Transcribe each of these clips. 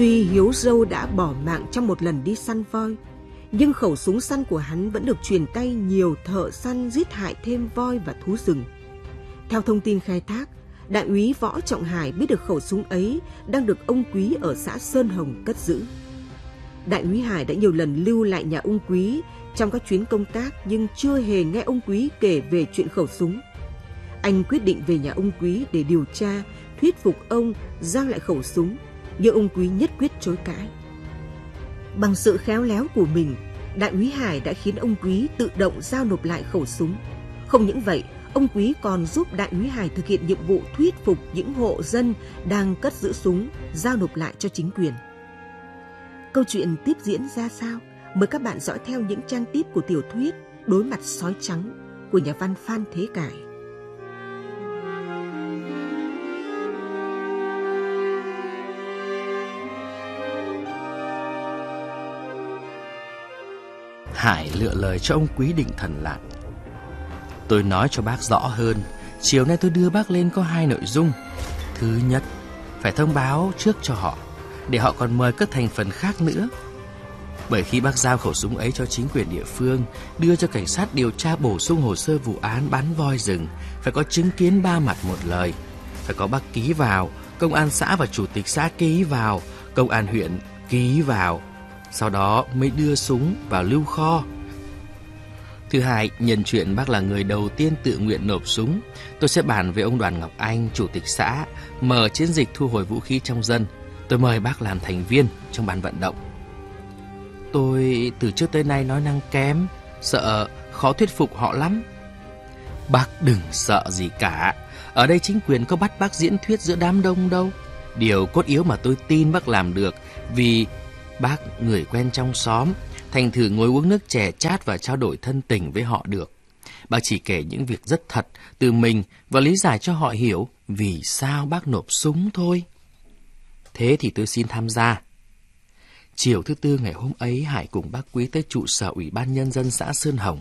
Tuy Hiếu Dâu đã bỏ mạng trong một lần đi săn voi, nhưng khẩu súng săn của hắn vẫn được truyền tay nhiều thợ săn giết hại thêm voi và thú rừng. Theo thông tin khai thác, đại úy Võ Trọng Hải biết được khẩu súng ấy đang được ông Quý ở xã Sơn Hồng cất giữ. Đại úy Hải đã nhiều lần lưu lại nhà ông Quý trong các chuyến công tác nhưng chưa hề nghe ông Quý kể về chuyện khẩu súng. Anh quyết định về nhà ông Quý để điều tra, thuyết phục ông giao lại khẩu súng nhưng ông Quý nhất quyết chối cãi. Bằng sự khéo léo của mình, Đại úy Hải đã khiến ông Quý tự động giao nộp lại khẩu súng. Không những vậy, ông Quý còn giúp Đại úy Hải thực hiện nhiệm vụ thuyết phục những hộ dân đang cất giữ súng giao nộp lại cho chính quyền. Câu chuyện tiếp diễn ra sao? Mời các bạn dõi theo những trang tiếp của tiểu thuyết Đối mặt sói trắng của nhà văn Phan Thế Cải. Hải lựa lời cho ông Quý Định Thần lại. Tôi nói cho bác rõ hơn, chiều nay tôi đưa bác lên có hai nội dung. Thứ nhất, phải thông báo trước cho họ, để họ còn mời các thành phần khác nữa. Bởi khi bác giao khẩu súng ấy cho chính quyền địa phương, đưa cho cảnh sát điều tra bổ sung hồ sơ vụ án bắn voi rừng, phải có chứng kiến ba mặt một lời. Phải có bác ký vào, công an xã và chủ tịch xã ký vào, công an huyện ký vào, sau đó mới đưa súng vào lưu kho. Thứ hai, nhân chuyện bác là người đầu tiên tự nguyện nộp súng, tôi sẽ bàn với ông Đoàn Ngọc Anh, chủ tịch xã, mở chiến dịch thu hồi vũ khí trong dân. Tôi mời bác làm thành viên trong ban vận động. Tôi từ trước tới nay nói năng kém, sợ khó thuyết phục họ lắm. Bác đừng sợ gì cả, ở đây chính quyền có bắt bác diễn thuyết giữa đám đông đâu. Điều cốt yếu mà tôi tin bác làm được vì bác, người quen trong xóm, Thành thử ngồi uống nước chè chát và trao đổi thân tình với họ được. Bác chỉ kể những việc rất thật từ mình và lý giải cho họ hiểu vì sao bác nộp súng thôi. Thế thì tôi xin tham gia. Chiều thứ tư ngày hôm ấy, Hải cùng bác Quý tới trụ sở Ủy ban Nhân dân xã Sơn Hồng.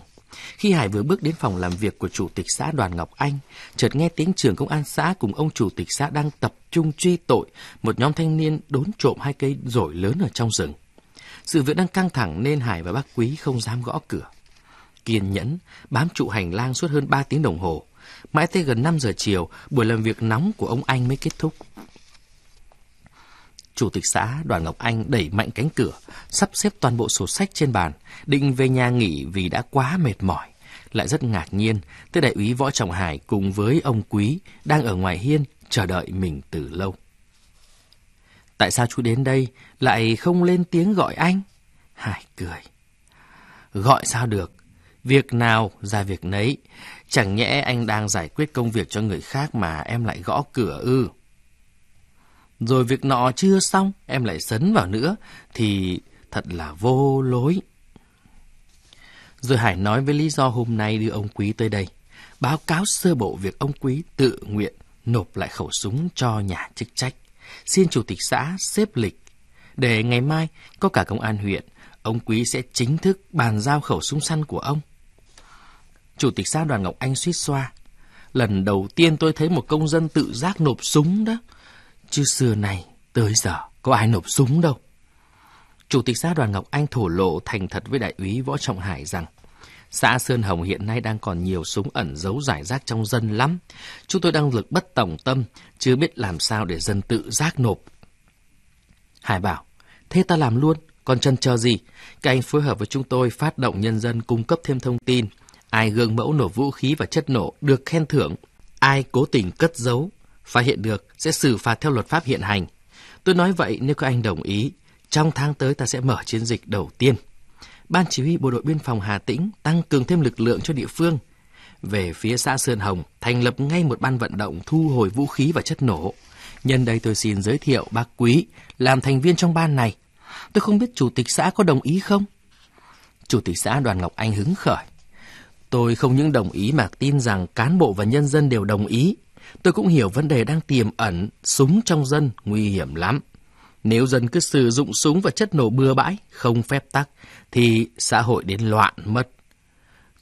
Khi Hải vừa bước đến phòng làm việc của chủ tịch xã Đoàn Ngọc Anh, chợt nghe tiếng trưởng công an xã cùng ông chủ tịch xã đang tập trung truy tội một nhóm thanh niên đốn trộm hai cây rổi lớn ở trong rừng. Sự việc đang căng thẳng nên Hải và bác Quý không dám gõ cửa. Kiên nhẫn, bám trụ hành lang suốt hơn 3 tiếng đồng hồ. Mãi tới gần 5 giờ chiều, buổi làm việc nóng của ông Anh mới kết thúc. Chủ tịch xã Đoàn Ngọc Anh đẩy mạnh cánh cửa, sắp xếp toàn bộ sổ sách trên bàn, định về nhà nghỉ vì đã quá mệt mỏi. Lại rất ngạc nhiên, tới đại úy Võ Trọng Hải cùng với ông Quý đang ở ngoài hiên chờ đợi mình từ lâu. Tại sao chú đến đây lại không lên tiếng gọi anh? Hải cười. Gọi sao được, việc nào ra việc nấy. Chẳng nhẽ anh đang giải quyết công việc cho người khác mà em lại gõ cửa ư. Ừ. Rồi việc nọ chưa xong, em lại sấn vào nữa, thì thật là vô lối. Rồi Hải nói với lý do hôm nay đưa ông Quý tới đây. Báo cáo sơ bộ việc ông Quý tự nguyện nộp lại khẩu súng cho nhà chức trách. Xin chủ tịch xã xếp lịch. Để ngày mai có cả công an huyện, ông Quý sẽ chính thức bàn giao khẩu súng săn của ông. Chủ tịch xã đoàn Ngọc Anh suýt xoa. Lần đầu tiên tôi thấy một công dân tự giác nộp súng đó. Chứ xưa nay, tới giờ, có ai nộp súng đâu. Chủ tịch xã Đoàn Ngọc Anh thổ lộ thành thật với đại úy Võ Trọng Hải rằng Xã Sơn Hồng hiện nay đang còn nhiều súng ẩn giấu giải rác trong dân lắm. Chúng tôi đang lực bất tổng tâm, chưa biết làm sao để dân tự giác nộp. Hải bảo, thế ta làm luôn, còn chân chờ gì? Các anh phối hợp với chúng tôi phát động nhân dân cung cấp thêm thông tin. Ai gương mẫu nổ vũ khí và chất nổ được khen thưởng, ai cố tình cất giấu Phát hiện được sẽ xử phạt theo luật pháp hiện hành. Tôi nói vậy nếu các anh đồng ý, trong tháng tới ta sẽ mở chiến dịch đầu tiên. Ban chỉ huy Bộ đội Biên phòng Hà Tĩnh tăng cường thêm lực lượng cho địa phương. Về phía xã Sơn Hồng, thành lập ngay một ban vận động thu hồi vũ khí và chất nổ. Nhân đây tôi xin giới thiệu bác Quý làm thành viên trong ban này. Tôi không biết chủ tịch xã có đồng ý không? Chủ tịch xã Đoàn Ngọc Anh hứng khởi. Tôi không những đồng ý mà tin rằng cán bộ và nhân dân đều đồng ý. Tôi cũng hiểu vấn đề đang tiềm ẩn, súng trong dân nguy hiểm lắm. Nếu dân cứ sử dụng súng và chất nổ bừa bãi, không phép tắc, thì xã hội đến loạn mất.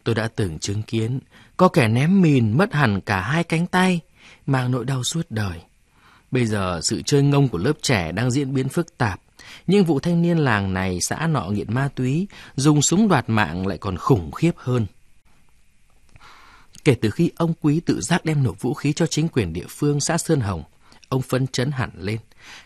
Tôi đã từng chứng kiến, có kẻ ném mìn mất hẳn cả hai cánh tay, mang nỗi đau suốt đời. Bây giờ sự chơi ngông của lớp trẻ đang diễn biến phức tạp. Nhưng vụ thanh niên làng này xã nọ nghiện ma túy, dùng súng đoạt mạng lại còn khủng khiếp hơn. Kể từ khi ông Quý tự giác đem nộp vũ khí cho chính quyền địa phương xã Sơn Hồng, ông phấn chấn hẳn lên.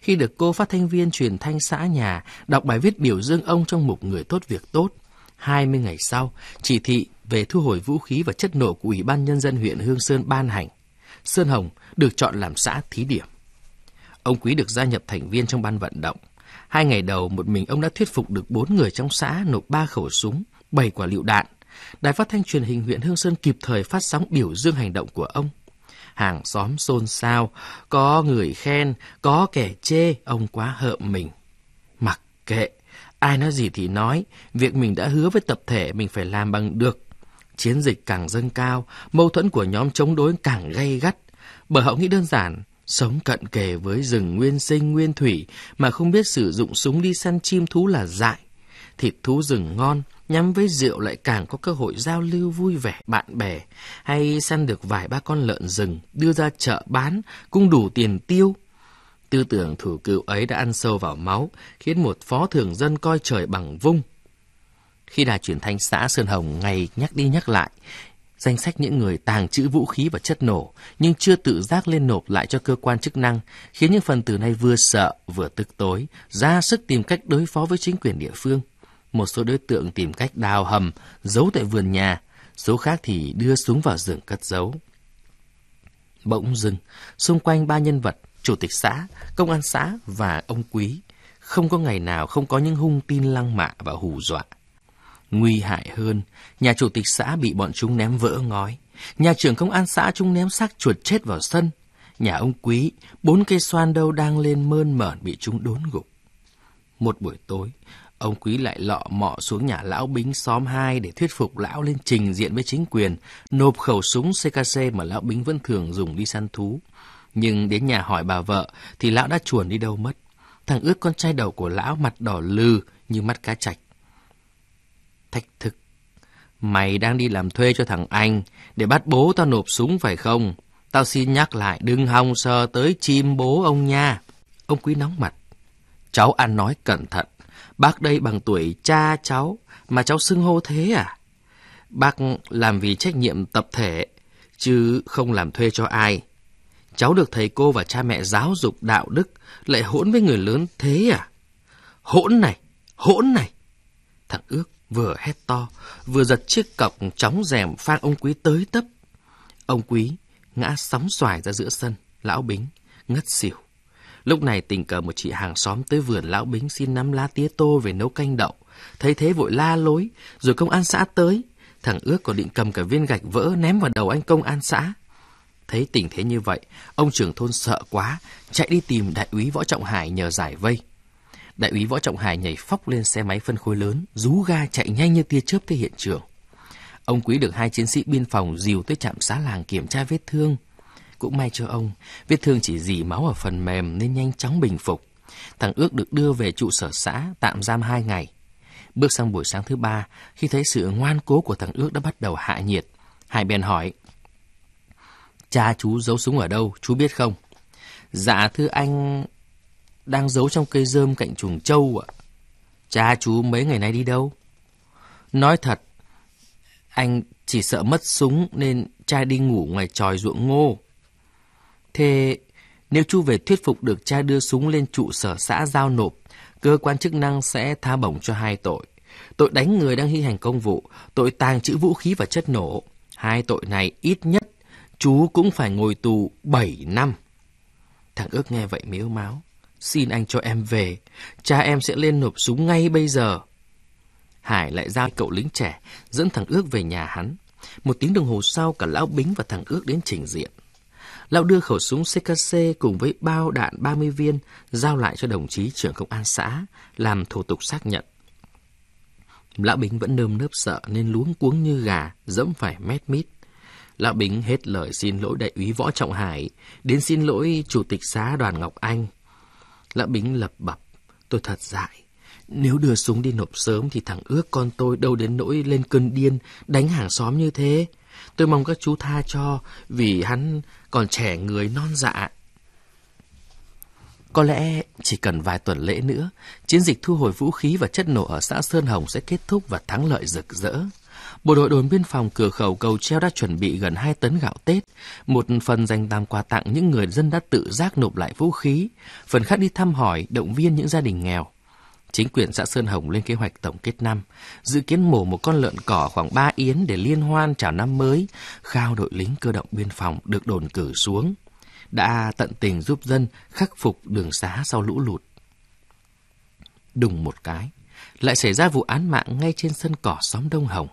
Khi được cô phát thanh viên truyền thanh xã nhà đọc bài viết biểu dương ông trong mục Người tốt việc tốt, 20 ngày sau, chỉ thị về thu hồi vũ khí và chất nổ của Ủy ban Nhân dân huyện Hương Sơn ban hành. Sơn Hồng được chọn làm xã thí điểm. Ông Quý được gia nhập thành viên trong ban vận động. Hai ngày đầu, một mình ông đã thuyết phục được bốn người trong xã nộp ba khẩu súng, bảy quả lựu đạn, Đài phát thanh truyền hình huyện Hương Sơn kịp thời phát sóng biểu dương hành động của ông. Hàng xóm xôn xao, có người khen, có kẻ chê, ông quá hợm mình. Mặc kệ, ai nói gì thì nói, việc mình đã hứa với tập thể mình phải làm bằng được. Chiến dịch càng dâng cao, mâu thuẫn của nhóm chống đối càng gay gắt. Bởi họ nghĩ đơn giản, sống cận kề với rừng nguyên sinh nguyên thủy mà không biết sử dụng súng đi săn chim thú là dại. Thịt thú rừng ngon, nhắm với rượu lại càng có cơ hội giao lưu vui vẻ bạn bè hay săn được vài ba con lợn rừng đưa ra chợ bán cũng đủ tiền tiêu. Tư tưởng thủ cựu ấy đã ăn sâu vào máu, khiến một phó thường dân coi trời bằng vung. Khi đài truyền thanh xã Sơn Hồng ngày nhắc đi nhắc lại, danh sách những người tàng trữ vũ khí và chất nổ nhưng chưa tự giác lên nộp lại cho cơ quan chức năng, khiến những phần tử này vừa sợ vừa tức tối, ra sức tìm cách đối phó với chính quyền địa phương. Một số đối tượng tìm cách đào hầm, giấu tại vườn nhà, số khác thì đưa xuống vào rừng cất giấu. Bỗng dưng, xung quanh ba nhân vật, chủ tịch xã, công an xã và ông quý, không có ngày nào không có những hung tin lăng mạ và hù dọa. Nguy hại hơn, nhà chủ tịch xã bị bọn chúng ném vỡ ngói, nhà trưởng công an xã chúng ném xác chuột chết vào sân, nhà ông quý, bốn cây xoan đâu đang lên mơn mởn bị chúng đốn gục. Một buổi tối, Ông Quý lại lọ mọ xuống nhà lão Bính xóm 2 để thuyết phục lão lên trình diện với chính quyền, nộp khẩu súng CKC mà lão Bính vẫn thường dùng đi săn thú. Nhưng đến nhà hỏi bà vợ thì lão đã chuồn đi đâu mất. Thằng ước con trai đầu của lão mặt đỏ lừ như mắt cá chạch. Thách thức. Mày đang đi làm thuê cho thằng anh để bắt bố tao nộp súng phải không? Tao xin nhắc lại đừng hòng sờ tới chim bố ông nha. Ông quý nóng mặt. Cháu ăn nói cẩn thận. Bác đây bằng tuổi cha cháu mà cháu xưng hô thế à? Bác làm vì trách nhiệm tập thể, chứ không làm thuê cho ai. Cháu được thầy cô và cha mẹ giáo dục đạo đức, lại hỗn với người lớn thế à? Hỗn này, hỗn này! Thằng ước vừa hét to, vừa giật chiếc cọc chóng rèm phang ông quý tới tấp. Ông quý ngã sóng xoài ra giữa sân, lão bính, ngất xỉu. Lúc này tình cờ một chị hàng xóm tới vườn lão bính xin nắm lá tía tô về nấu canh đậu. Thấy thế vội la lối, rồi công an xã tới. Thằng ước còn định cầm cả viên gạch vỡ ném vào đầu anh công an xã. Thấy tình thế như vậy, ông trưởng thôn sợ quá, chạy đi tìm đại úy Võ Trọng Hải nhờ giải vây. Đại úy Võ Trọng Hải nhảy phóc lên xe máy phân khối lớn, rú ga chạy nhanh như tia chớp tới hiện trường. Ông quý được hai chiến sĩ biên phòng dìu tới trạm xá làng kiểm tra vết thương, cũng may cho ông, vết thương chỉ dì máu ở phần mềm nên nhanh chóng bình phục. Thằng Ước được đưa về trụ sở xã tạm giam 2 ngày. Bước sang buổi sáng thứ ba, khi thấy sự ngoan cố của thằng Ước đã bắt đầu hạ nhiệt, Hải bèn hỏi. Cha chú giấu súng ở đâu, chú biết không? Dạ thưa anh, đang giấu trong cây rơm cạnh chuồng trâu ạ. Cha chú mấy ngày nay đi đâu? Nói thật, anh chỉ sợ mất súng nên cha đi ngủ ngoài tròi ruộng ngô. Thế nếu chú về thuyết phục được cha đưa súng lên trụ sở xã giao nộp, cơ quan chức năng sẽ tha bổng cho hai tội. Tội đánh người đang thi hành công vụ, tội tàng trữ vũ khí và chất nổ. Hai tội này ít nhất chú cũng phải ngồi tù 7 năm. Thằng ước nghe vậy miếu máu. Xin anh cho em về, cha em sẽ lên nộp súng ngay bây giờ. Hải lại giao cậu lính trẻ, dẫn thằng ước về nhà hắn. Một tiếng đồng hồ sau cả lão Bính và thằng ước đến trình diện. Lão đưa khẩu súng CKC cùng với bao đạn 30 viên giao lại cho đồng chí trưởng công an xã làm thủ tục xác nhận. Lão Bính vẫn nơm nớp sợ nên luống cuống như gà, dẫm phải mét mít. Lão Bính hết lời xin lỗi đại úy Võ Trọng Hải, đến xin lỗi chủ tịch xã Đoàn Ngọc Anh. Lão Bính lập bập, tôi thật dại. Nếu đưa súng đi nộp sớm thì thằng ước con tôi đâu đến nỗi lên cơn điên, đánh hàng xóm như thế. Tôi mong các chú tha cho vì hắn còn trẻ người non dạ. Có lẽ chỉ cần vài tuần lễ nữa, chiến dịch thu hồi vũ khí và chất nổ ở xã Sơn Hồng sẽ kết thúc và thắng lợi rực rỡ. Bộ đội đồn biên phòng cửa khẩu cầu treo đã chuẩn bị gần 2 tấn gạo Tết, một phần dành làm quà tặng những người dân đã tự giác nộp lại vũ khí, phần khác đi thăm hỏi, động viên những gia đình nghèo. Chính quyền xã Sơn Hồng lên kế hoạch tổng kết năm, dự kiến mổ một con lợn cỏ khoảng 3 yến để liên hoan chào năm mới, khao đội lính cơ động biên phòng được đồn cử xuống, đã tận tình giúp dân khắc phục đường xá sau lũ lụt. Đùng một cái, lại xảy ra vụ án mạng ngay trên sân cỏ xóm Đông Hồng.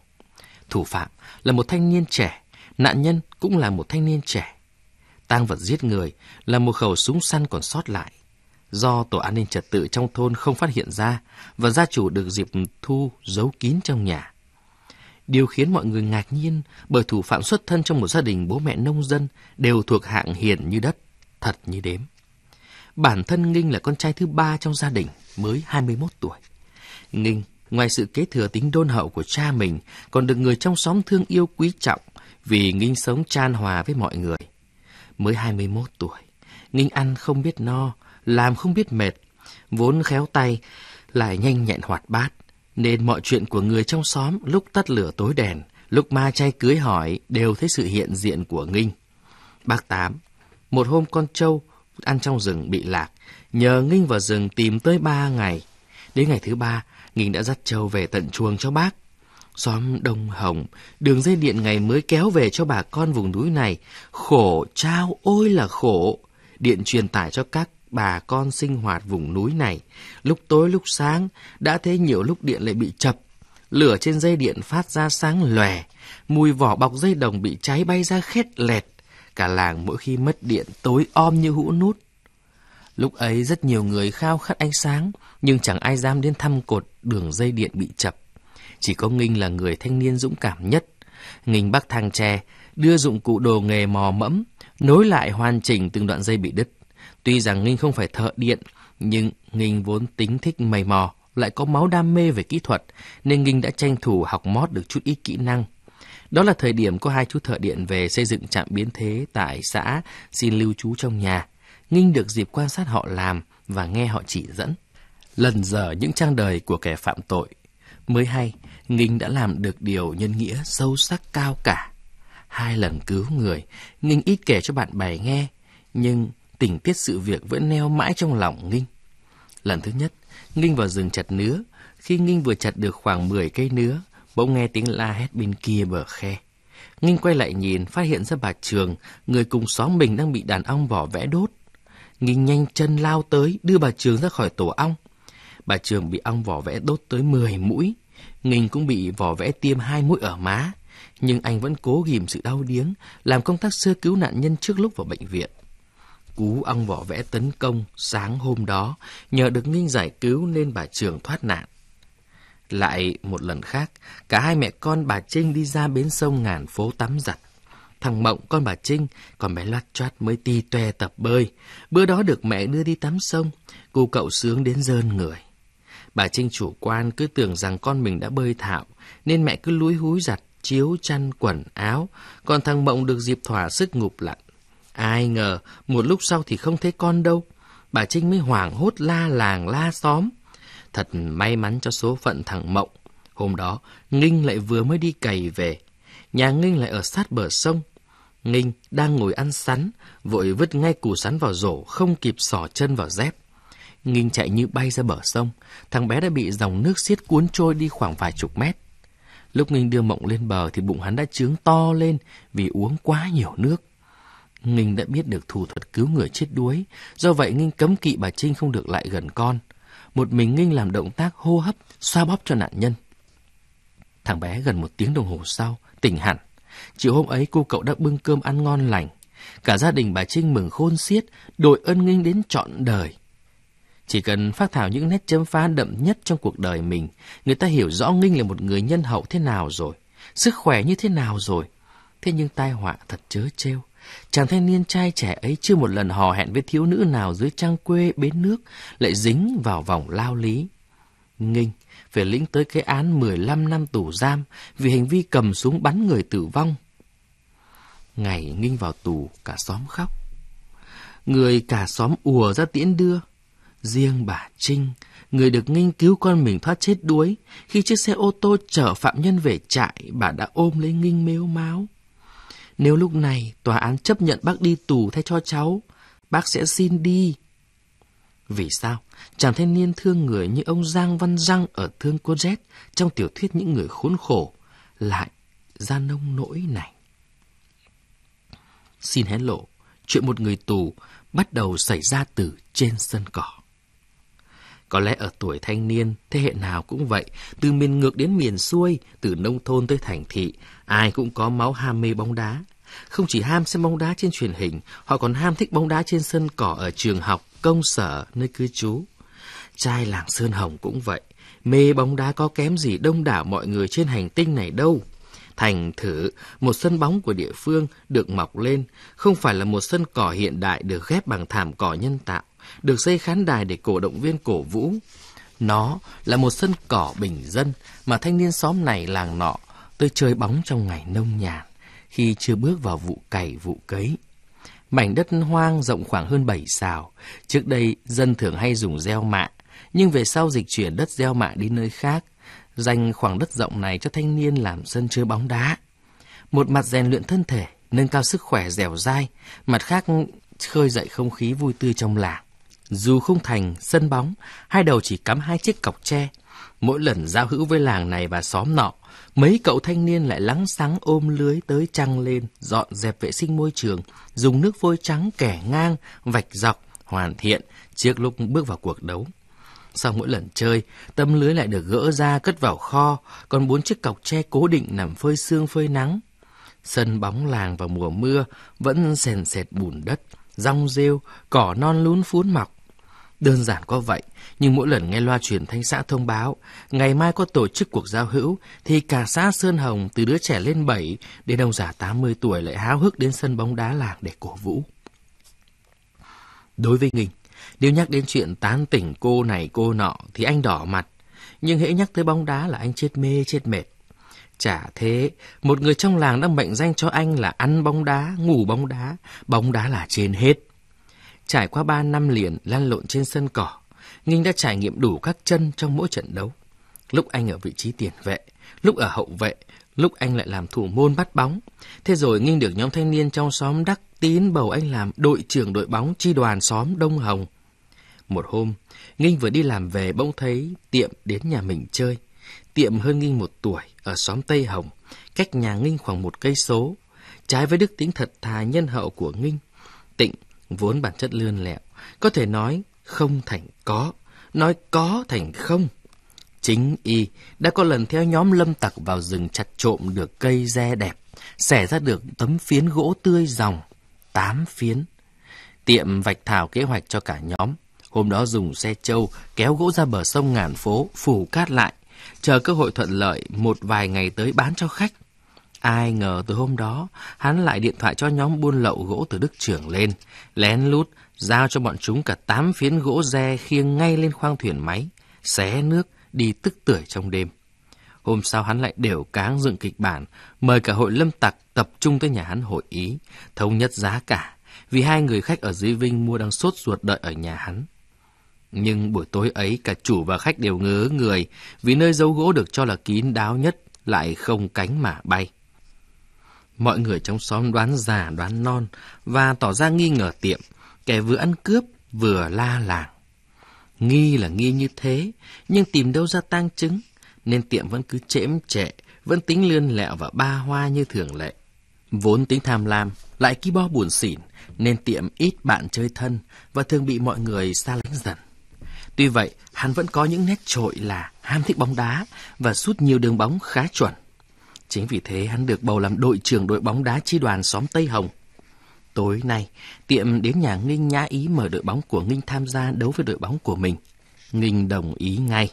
Thủ phạm là một thanh niên trẻ, nạn nhân cũng là một thanh niên trẻ. Tang vật giết người là một khẩu súng săn còn sót lại do tổ an ninh trật tự trong thôn không phát hiện ra và gia chủ được dịp Thu giấu kín trong nhà. Điều khiến mọi người ngạc nhiên bởi thủ phạm xuất thân trong một gia đình bố mẹ nông dân đều thuộc hạng hiền như đất, thật như đếm. Bản thân Nghinh là con trai thứ ba trong gia đình, mới 21 tuổi. Nghinh, ngoài sự kế thừa tính đôn hậu của cha mình, còn được người trong xóm thương yêu quý trọng vì Nghinh sống chan hòa với mọi người. Mới 21 tuổi, Nghinh ăn không biết no, làm không biết mệt, vốn khéo tay, lại nhanh nhẹn hoạt bát, nên mọi chuyện của người trong xóm lúc tắt lửa tối đèn, lúc ma chay cưới hỏi đều thấy sự hiện diện của Nghinh. Bác Tám, một hôm con trâu ăn trong rừng bị lạc, nhờ Nghinh vào rừng tìm tới ba ngày. Đến ngày thứ ba, Nghinh đã dắt trâu về tận chuồng cho bác. Xóm Đông Hồng, đường dây điện ngày mới kéo về cho bà con vùng núi này, khổ trao ôi là khổ. Điện truyền tải cho các bà con sinh hoạt vùng núi này, lúc tối lúc sáng, đã thấy nhiều lúc điện lại bị chập. Lửa trên dây điện phát ra sáng lòe, mùi vỏ bọc dây đồng bị cháy bay ra khét lẹt. Cả làng mỗi khi mất điện tối om như hũ nút. Lúc ấy rất nhiều người khao khát ánh sáng, nhưng chẳng ai dám đến thăm cột đường dây điện bị chập. Chỉ có Nghinh là người thanh niên dũng cảm nhất. Nghinh bắt thang tre, đưa dụng cụ đồ nghề mò mẫm, nối lại hoàn chỉnh từng đoạn dây bị đứt. Tuy rằng Nghinh không phải thợ điện, nhưng Nghinh vốn tính thích mày mò, lại có máu đam mê về kỹ thuật, nên Nghinh đã tranh thủ học mót được chút ít kỹ năng. Đó là thời điểm có hai chú thợ điện về xây dựng trạm biến thế tại xã xin lưu trú trong nhà. Nghinh được dịp quan sát họ làm và nghe họ chỉ dẫn. Lần giờ những trang đời của kẻ phạm tội. Mới hay, Nghinh đã làm được điều nhân nghĩa sâu sắc cao cả. Hai lần cứu người, Nghinh ít kể cho bạn bè nghe, nhưng tình tiết sự việc vẫn neo mãi trong lòng Nghinh. Lần thứ nhất, Nghinh vào rừng chặt nứa. Khi Nghinh vừa chặt được khoảng 10 cây nứa, bỗng nghe tiếng la hét bên kia bờ khe. Nghinh quay lại nhìn, phát hiện ra bà Trường, người cùng xóm mình đang bị đàn ong vỏ vẽ đốt. Nghinh nhanh chân lao tới, đưa bà Trường ra khỏi tổ ong. Bà Trường bị ong vỏ vẽ đốt tới 10 mũi. Nghinh cũng bị vỏ vẽ tiêm hai mũi ở má. Nhưng anh vẫn cố ghim sự đau điếng, làm công tác sơ cứu nạn nhân trước lúc vào bệnh viện. Cú ong vỏ vẽ tấn công sáng hôm đó, nhờ được Ninh giải cứu nên bà Trường thoát nạn. Lại một lần khác, cả hai mẹ con bà Trinh đi ra bến sông ngàn phố tắm giặt. Thằng Mộng con bà Trinh, còn bé loát choát mới ti toe tập bơi. Bữa đó được mẹ đưa đi tắm sông, cô cậu sướng đến rơn người. Bà Trinh chủ quan cứ tưởng rằng con mình đã bơi thạo, nên mẹ cứ lúi húi giặt, chiếu, chăn, quần, áo. Còn thằng Mộng được dịp thỏa sức ngụp lặn. Ai ngờ, một lúc sau thì không thấy con đâu. Bà Trinh mới hoảng hốt la làng la xóm. Thật may mắn cho số phận thằng Mộng. Hôm đó, Nghinh lại vừa mới đi cày về. Nhà Nghinh lại ở sát bờ sông. Nghinh đang ngồi ăn sắn, vội vứt ngay củ sắn vào rổ, không kịp sỏ chân vào dép. Nghinh chạy như bay ra bờ sông, thằng bé đã bị dòng nước xiết cuốn trôi đi khoảng vài chục mét. Lúc Nghinh đưa Mộng lên bờ thì bụng hắn đã trướng to lên vì uống quá nhiều nước. Ninh đã biết được thủ thuật cứu người chết đuối, do vậy Ninh cấm kỵ bà Trinh không được lại gần con. Một mình Ninh làm động tác hô hấp, xoa bóp cho nạn nhân. Thằng bé gần một tiếng đồng hồ sau, tỉnh hẳn. Chiều hôm ấy cô cậu đã bưng cơm ăn ngon lành. Cả gia đình bà Trinh mừng khôn xiết, đội ơn Ninh đến trọn đời. Chỉ cần phát thảo những nét chấm phá đậm nhất trong cuộc đời mình, người ta hiểu rõ Ninh là một người nhân hậu thế nào rồi, sức khỏe như thế nào rồi. Thế nhưng tai họa thật chớ trêu Chàng thanh niên trai trẻ ấy chưa một lần hò hẹn với thiếu nữ nào dưới trang quê bến nước, lại dính vào vòng lao lý. Nghinh phải lĩnh tới cái án 15 năm tù giam vì hành vi cầm súng bắn người tử vong. Ngày Nghinh vào tù, cả xóm khóc. Người cả xóm ùa ra tiễn đưa. Riêng bà Trinh, người được Nghinh cứu con mình thoát chết đuối, khi chiếc xe ô tô chở phạm nhân về trại, bà đã ôm lấy Nghinh mếu máu. Nếu lúc này tòa án chấp nhận bác đi tù thay cho cháu, bác sẽ xin đi. Vì sao? Chàng thanh niên thương người như ông Giang Văn Giang ở Thương Cô Z trong tiểu thuyết Những Người Khốn Khổ lại ra nông nỗi này. Xin hé lộ, chuyện một người tù bắt đầu xảy ra từ trên sân cỏ. Có lẽ ở tuổi thanh niên, thế hệ nào cũng vậy, từ miền ngược đến miền xuôi, từ nông thôn tới thành thị, Ai cũng có máu ham mê bóng đá. Không chỉ ham xem bóng đá trên truyền hình, họ còn ham thích bóng đá trên sân cỏ ở trường học, công sở, nơi cư trú. Trai làng Sơn Hồng cũng vậy. Mê bóng đá có kém gì đông đảo mọi người trên hành tinh này đâu. Thành thử, một sân bóng của địa phương được mọc lên, không phải là một sân cỏ hiện đại được ghép bằng thảm cỏ nhân tạo, được xây khán đài để cổ động viên cổ vũ. Nó là một sân cỏ bình dân mà thanh niên xóm này làng nọ Tôi chơi bóng trong ngày nông nhàn, khi chưa bước vào vụ cày vụ cấy. Mảnh đất hoang rộng khoảng hơn bảy xào. Trước đây, dân thường hay dùng gieo mạ, nhưng về sau dịch chuyển đất gieo mạ đi nơi khác, dành khoảng đất rộng này cho thanh niên làm sân chơi bóng đá. Một mặt rèn luyện thân thể, nâng cao sức khỏe dẻo dai, mặt khác khơi dậy không khí vui tươi trong làng. Dù không thành sân bóng, hai đầu chỉ cắm hai chiếc cọc tre. Mỗi lần giao hữu với làng này và xóm nọ, mấy cậu thanh niên lại lắng sáng ôm lưới tới trăng lên, dọn dẹp vệ sinh môi trường, dùng nước vôi trắng kẻ ngang, vạch dọc, hoàn thiện trước lúc bước vào cuộc đấu. Sau mỗi lần chơi, tấm lưới lại được gỡ ra cất vào kho, còn bốn chiếc cọc tre cố định nằm phơi xương phơi nắng. Sân bóng làng vào mùa mưa vẫn sền sệt bùn đất, rong rêu, cỏ non lún phún mọc. Đơn giản có vậy, nhưng mỗi lần nghe loa truyền thanh xã thông báo, ngày mai có tổ chức cuộc giao hữu, thì cả xã Sơn Hồng từ đứa trẻ lên 7 đến ông già 80 tuổi lại háo hức đến sân bóng đá làng để cổ vũ. Đối với Nghình, nếu nhắc đến chuyện tán tỉnh cô này cô nọ thì anh đỏ mặt, nhưng hễ nhắc tới bóng đá là anh chết mê chết mệt. Chả thế, một người trong làng đã mệnh danh cho anh là ăn bóng đá, ngủ bóng đá, bóng đá là trên hết. Trải qua 3 năm liền lăn lộn trên sân cỏ, Nghinh đã trải nghiệm đủ các chân trong mỗi trận đấu. Lúc anh ở vị trí tiền vệ, lúc ở hậu vệ, lúc anh lại làm thủ môn bắt bóng. Thế rồi Nghinh được nhóm thanh niên trong xóm Đắc Tín bầu anh làm đội trưởng đội bóng chi đoàn xóm Đông Hồng. Một hôm, Nghinh vừa đi làm về bỗng thấy Tiệm đến nhà mình chơi. Tiệm hơn Nghinh một tuổi, ở xóm Tây Hồng, cách nhà Nghinh khoảng một cây số. Trái với đức tính thật thà nhân hậu của Nghinh, Tịnh vốn bản chất lươn lẹo, có thể nói không thành có, nói có thành không. Chính y đã có lần theo nhóm lâm tặc vào rừng chặt trộm được cây re đẹp, xẻ ra được tấm phiến gỗ tươi dòng, tám phiến. Tiệm vạch thảo kế hoạch cho cả nhóm, hôm đó dùng xe trâu kéo gỗ ra bờ sông ngàn phố, phủ cát lại, chờ cơ hội thuận lợi một vài ngày tới bán cho khách. Ai ngờ từ hôm đó, hắn lại điện thoại cho nhóm buôn lậu gỗ từ Đức trưởng lên, lén lút giao cho bọn chúng cả tám phiến gỗ re khiêng ngay lên khoang thuyền máy, xé nước, đi tức tưởi trong đêm. Hôm sau hắn lại đều cáng dựng kịch bản, mời cả hội lâm tặc tập trung tới nhà hắn hội ý, thống nhất giá cả, vì hai người khách ở dưới Vinh mua đang sốt ruột đợi ở nhà hắn. Nhưng buổi tối ấy cả chủ và khách đều ngớ người vì nơi giấu gỗ được cho là kín đáo nhất lại không cánh mà bay. Mọi người trong xóm đoán già đoán non và tỏ ra nghi ngờ tiệm, kẻ vừa ăn cướp vừa la làng. Nghi là nghi như thế, nhưng tìm đâu ra tang chứng, nên tiệm vẫn cứ chễm trệ, vẫn tính lươn lẹo và ba hoa như thường lệ. Vốn tính tham lam, lại ký bo buồn xỉn, nên tiệm ít bạn chơi thân và thường bị mọi người xa lánh dần. Tuy vậy, hắn vẫn có những nét trội là ham thích bóng đá và sút nhiều đường bóng khá chuẩn. Chính vì thế hắn được bầu làm đội trưởng đội bóng đá chi đoàn xóm Tây Hồng. Tối nay, tiệm đến nhà Nghinh nhã ý mời đội bóng của Nghinh tham gia đấu với đội bóng của mình. Nghinh đồng ý ngay.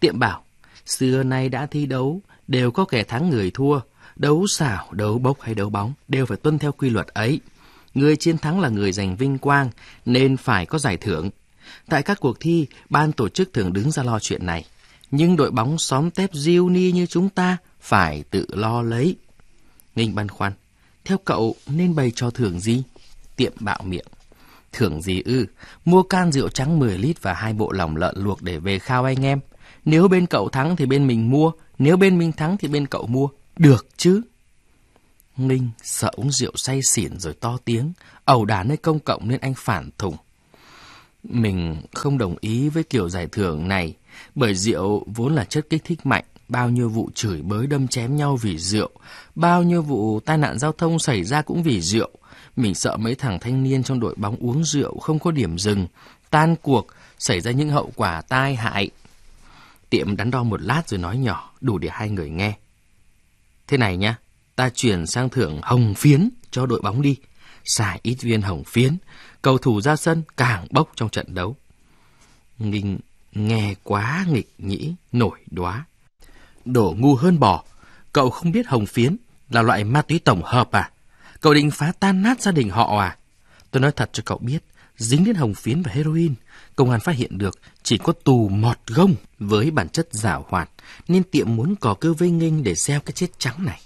Tiệm bảo, xưa nay đã thi đấu, đều có kẻ thắng người thua. Đấu xảo, đấu bốc hay đấu bóng đều phải tuân theo quy luật ấy. Người chiến thắng là người giành vinh quang, nên phải có giải thưởng. Tại các cuộc thi, ban tổ chức thường đứng ra lo chuyện này. Nhưng đội bóng xóm tép Diêu Ni như chúng ta phải tự lo lấy. Nghinh băn khoăn, theo cậu nên bày cho thưởng gì? Tiệm bạo miệng. Thưởng gì ư? mua can rượu trắng 10 lít và hai bộ lòng lợn luộc để về khao anh em. Nếu bên cậu thắng thì bên mình mua, nếu bên mình thắng thì bên cậu mua. Được chứ? Ninh sợ uống rượu say xỉn rồi to tiếng, ẩu đả nơi công cộng nên anh phản thùng. Mình không đồng ý với kiểu giải thưởng này, bởi rượu vốn là chất kích thích mạnh, bao nhiêu vụ chửi bới đâm chém nhau vì rượu, bao nhiêu vụ tai nạn giao thông xảy ra cũng vì rượu. Mình sợ mấy thằng thanh niên trong đội bóng uống rượu không có điểm dừng, tan cuộc, xảy ra những hậu quả tai hại. Tiệm đắn đo một lát rồi nói nhỏ, đủ để hai người nghe. Thế này nhá, ta chuyển sang thưởng hồng phiến cho đội bóng đi. Xài ít viên hồng phiến, cầu thủ ra sân càng bốc trong trận đấu. Nghinh nghe quá nghịch nhĩ, nổi đóa đổ ngu hơn bò. Cậu không biết hồng phiến là loại ma túy tổng hợp à? Cậu định phá tan nát gia đình họ à? Tôi nói thật cho cậu biết, dính đến hồng phiến và heroin, công an phát hiện được chỉ có tù mọt gông với bản chất giả hoạt, nên tiệm muốn cò cơ vây nghênh để gieo cái chết trắng này.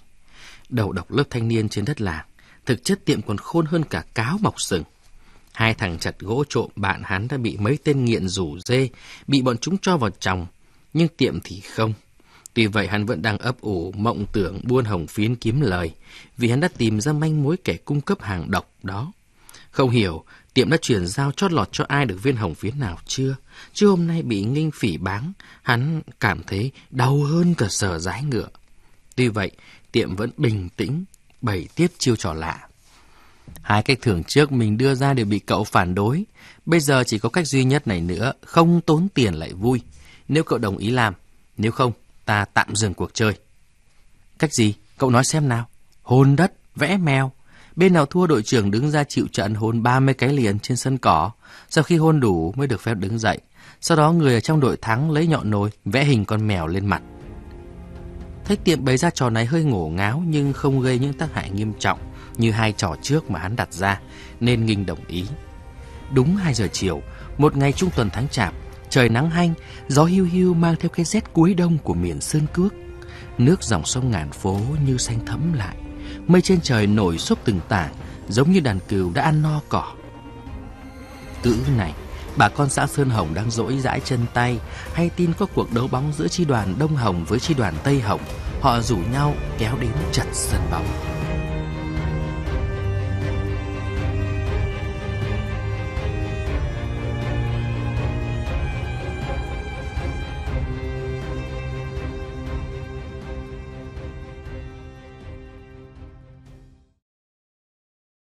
Đầu độc lớp thanh niên trên đất làng, thực chất tiệm còn khôn hơn cả cáo mọc sừng. Hai thằng chặt gỗ trộm bạn hắn đã bị mấy tên nghiện rủ dê, bị bọn chúng cho vào chồng, nhưng tiệm thì không. Tuy vậy hắn vẫn đang ấp ủ mộng tưởng buôn hồng phiến kiếm lời, vì hắn đã tìm ra manh mối kẻ cung cấp hàng độc đó. Không hiểu, tiệm đã chuyển giao chót lọt cho ai được viên hồng phiến nào chưa? Chứ hôm nay bị nghinh phỉ báng, hắn cảm thấy đau hơn cả sở rái ngựa. Tuy vậy, tiệm vẫn bình tĩnh, bày tiếp chiêu trò lạ. Hai cách thưởng trước mình đưa ra đều bị cậu phản đối. Bây giờ chỉ có cách duy nhất này nữa, không tốn tiền lại vui. Nếu cậu đồng ý làm, nếu không, ta tạm dừng cuộc chơi. Cách gì? Cậu nói xem nào. Hôn đất, vẽ mèo. Bên nào thua đội trưởng đứng ra chịu trận hôn 30 cái liền trên sân cỏ. Sau khi hôn đủ mới được phép đứng dậy. Sau đó người ở trong đội thắng lấy nhọn nồi vẽ hình con mèo lên mặt. Thấy tiệm bày ra trò này hơi ngổ ngáo nhưng không gây những tác hại nghiêm trọng như hai trò trước mà hắn đặt ra nên Nghinh đồng ý. Đúng 2 giờ chiều, một ngày trung tuần tháng chạp, Trời nắng hanh, gió hiu hiu mang theo cái rét cuối đông của miền sơn cước. Nước dòng sông ngàn phố như xanh thẫm lại. Mây trên trời nổi xốp từng tảng, giống như đàn cừu đã ăn no cỏ. Cứ này, bà con xã Sơn Hồng đang dỗi dãi chân tay hay tin có cuộc đấu bóng giữa chi đoàn Đông Hồng với chi đoàn Tây Hồng. Họ rủ nhau kéo đến chặt sân bóng.